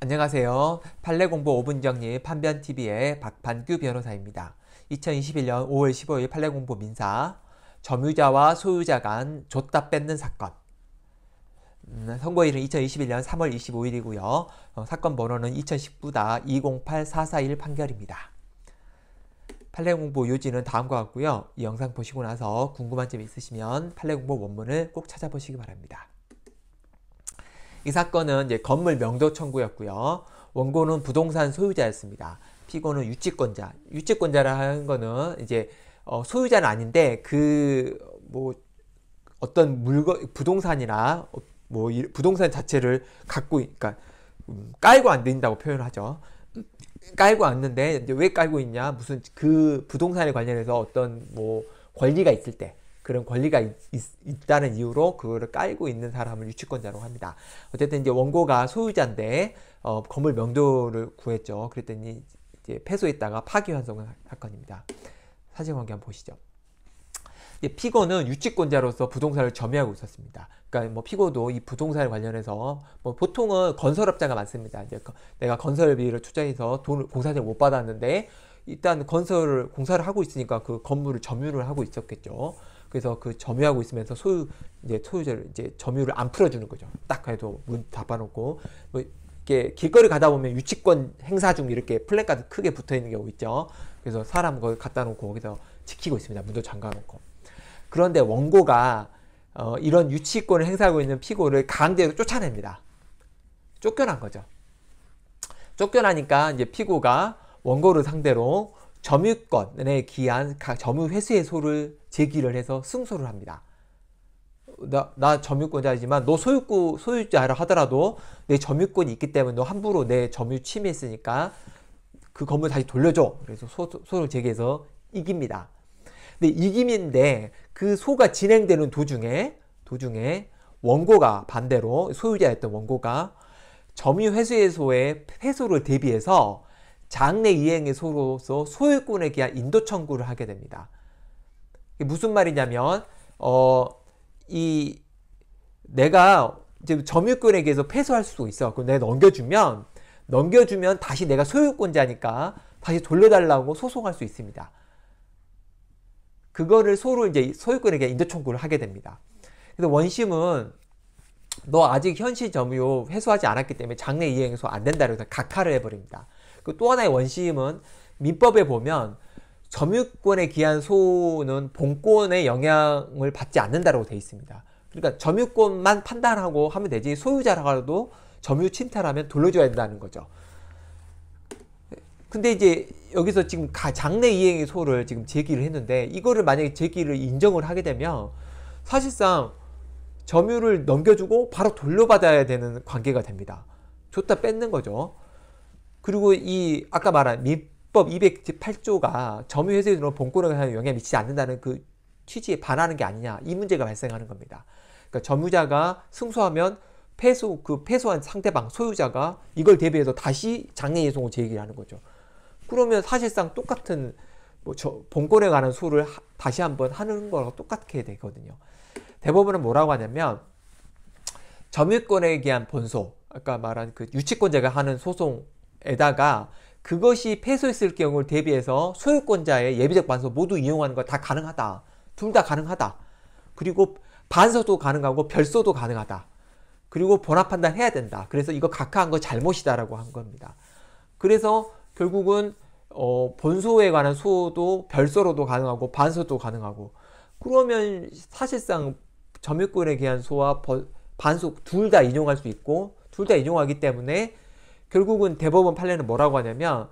안녕하세요. 판례공부 5분 정리 판변TV의 박판규 변호사입니다. 2021년 5월 15일 판례공부 민사 점유자와 소유자 간 줬다 뺏는 사건 음, 선고일은 2021년 3월 25일이고요. 어, 사건 번호는 2 0 1 9 208441 판결입니다. 판례공부 요지는 다음과 같고요. 이 영상 보시고 나서 궁금한 점 있으시면 판례공부 원문을 꼭 찾아보시기 바랍니다. 이 사건은 이제 건물 명도 청구였고요. 원고는 부동산 소유자였습니다. 피고는 유치권자. 유치권자라 하는 거는 이제 어, 소유자는 아닌데 그 뭐 어떤 물건 부동산이나 뭐 부동산 자체를 갖고 그러니까 음, 깔고 안 된다고 표현을 하죠. 깔고 앉는데 왜 깔고 있냐 무슨 그 부동산에 관련해서 어떤 뭐 권리가 있을 때 그런 권리가 있, 있 다는 이유로 그거를 깔고 있는 사람을 유치권자로 합니다. 어쨌든 이제 원고가 소유자인데 어, 건물 명도를 구했죠. 그랬더니 이제 패소했다가 파기환송 사건입니다. 사진 관계 보시죠. 피고는 유치권자로서 부동산을 점유하고 있었습니다. 그러니까 뭐 피고도 이부동산 관련해서 뭐 보통은 건설업자가 많습니다. 이제 내가 건설비를 투자해서 돈을 공사를못 받았는데 일단 건설을 공사를 하고 있으니까 그 건물을 점유를 하고 있었겠죠. 그래서 그 점유하고 있으면서 소유 이제 소유자를 이제 점유를 안 풀어주는 거죠. 딱 해도 문 닫아놓고 뭐 이렇게 길거리 가다 보면 유치권 행사 중 이렇게 플래카드 크게 붙어 있는 경우 있죠. 그래서 사람 거기 갖다 놓고 거기서 지키고 있습니다. 문도 잠가놓고. 그런데 원고가 어, 이런 유치권을 행사하고 있는 피고를 강제로 쫓아냅니다. 쫓겨난 거죠. 쫓겨나니까 이제 피고가 원고를 상대로 점유권에 기한 점유 회수의 소를 제기를 해서 승소를 합니다. 나, 나 점유권자이지만 너 소유권 소유자라 하더라도 내 점유권이 있기 때문에 너 함부로 내 점유 침해했으니까 그 건물 다시 돌려줘. 그래서 소, 소를 제기해서 이깁니다. 근데 이김인데 그 소가 진행되는 도중에 도중에 원고가 반대로 소유자였던 원고가 점유 회수의 소의 회소를 대비해서 장래 이행의 소로서 소유권에 대한 인도 청구를 하게 됩니다. 무슨 말이냐면 어 이 내가 이제 점유권에게서 패소할 수도 있어. 그럼 내가 넘겨주면 넘겨주면 다시 내가 소유권자니까 다시 돌려달라고 소송할 수 있습니다. 그거를 소로 이제 소유권에게 인도 청구를 하게 됩니다. 그래서 원심은 너 아직 현실 점유 회수하지 않았기 때문에 장래 이행에서 안 된다 그래서 각하를 해버립니다. 그 또 하나의 원시임은 민법에 보면 점유권에 기한 소는 본권의 영향을 받지 않는다라고 되어 있습니다. 그러니까 점유권만 판단하고 하면 되지 소유자라도 고해 점유 침탈하면 돌려줘야 된다는 거죠. 근데 이제 여기서 지금 장래 이행의 소를 지금 제기를 했는데 이거를 만약에 제기를 인정을 하게 되면 사실상 점유를 넘겨주고 바로 돌려받아야 되는 관계가 됩니다. 줬다 뺏는 거죠. 그리고 이 아까 말한 민법 218조가 점유회사에 들어 본권에 관한 영향을 미치지 않는다는 그 취지에 반하는 게 아니냐 이 문제가 발생하는 겁니다. 그러니까 점유자가 승소하면 패소 그 패소한 상대방 소유자가 이걸 대비해서 다시 장례 예송을 제기 하는 거죠. 그러면 사실상 똑같은 뭐 저, 본권에 관한 소를 하, 다시 한번 하는 거랑 똑같게 되거든요. 대법원은 뭐라고 하냐면 점유권에 대한 본소 아까 말한 그 유치권자가 하는 소송 에다가 그것이 패소했을 경우를 대비해서 소유권자의 예비적 반소 모두 이용하는 거 다 가능하다. 둘 다 가능하다. 그리고 반소도 가능하고 별소도 가능하다. 그리고 번합 판단 해야 된다. 그래서 이거 각하한 거 잘못이다라고 한 겁니다. 그래서 결국은 어, 본소에 관한 소도 별소로도 가능하고 반소도 가능하고 그러면 사실상 점유권에 대한 소와 번, 반소 둘 다 인용할 수 있고 둘 다 인용하기 때문에 결국은 대법원 판례는 뭐라고 하냐면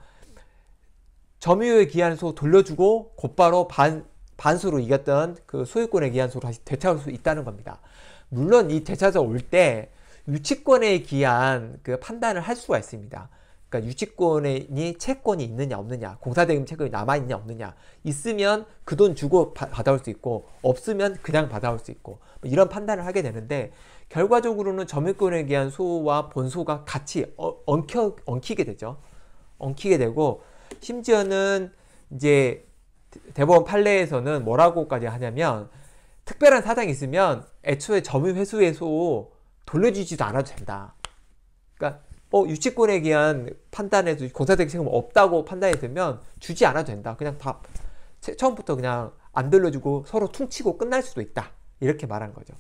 점유의 기한소 돌려주고 곧바로 반, 반수로 이겼던 그 소유권의 기한소로 다시 되찾을 수 있다는 겁니다. 물론 이 되찾아올 때 유치권에 기한 그 판단을 할 수가 있습니다. 그러니까 유치권이 채권이 있느냐 없느냐 공사대금 채권이 남아있냐 없느냐 있으면 그 돈 주고 바, 받아올 수 있고 없으면 그냥 받아올 수 있고 뭐 이런 판단을 하게 되는데 결과적으로는 점유권에 대한 소와 본소가 같이 어, 엉켜, 엉키게 되죠 엉키게 되고 심지어는 이제 대법원 판례에서는 뭐라고까지 하냐면 특별한 사정이 있으면 애초에 점유 회수에소 돌려주지도 않아도 된다. 그러니까 어, 유치권에 대한 판단에도 고사적 책임 없다고 판단이 되면 주지 않아도 된다. 그냥 다 처음부터 그냥 안들려주고 서로 퉁치고 끝날 수도 있다. 이렇게 말한 거죠.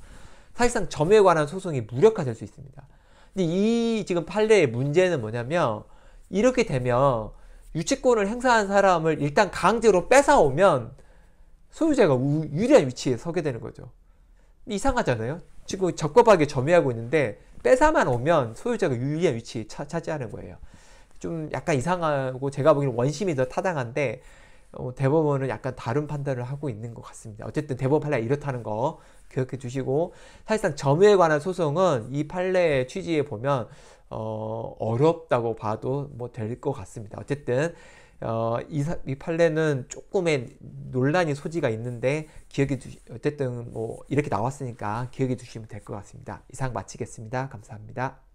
사실상 점에 관한 소송이 무력화될 수 있습니다. 근데 이 지금 판례의 문제는 뭐냐면 이렇게 되면 유치권을 행사한 사람을 일단 강제로 뺏어오면 소유자가 우, 유리한 위치에 서게 되는 거죠. 이상하잖아요. 지금 적법하게 점유하고 있는데 뺏어만 오면 소유자가 유리한 위치 차, 차지하는 거예요. 좀 약간 이상하고 제가 보기에는 원심이 더 타당한데 어, 대법원은 약간 다른 판단을 하고 있는 것 같습니다. 어쨌든 대법 판례 이렇다는 거 기억해 주시고 사실상 점유에 관한 소송은 이 판례 취지에 보면 어, 어렵다고 봐도 뭐될것 같습니다. 어쨌든 어, 이, 사, 이 판례는 조금의 논란이 소지가 있는데 기억해 주 어쨌든 뭐 이렇게 나왔으니까 기억해 주시면 될 것 같습니다. 이상 마치겠습니다. 감사합니다.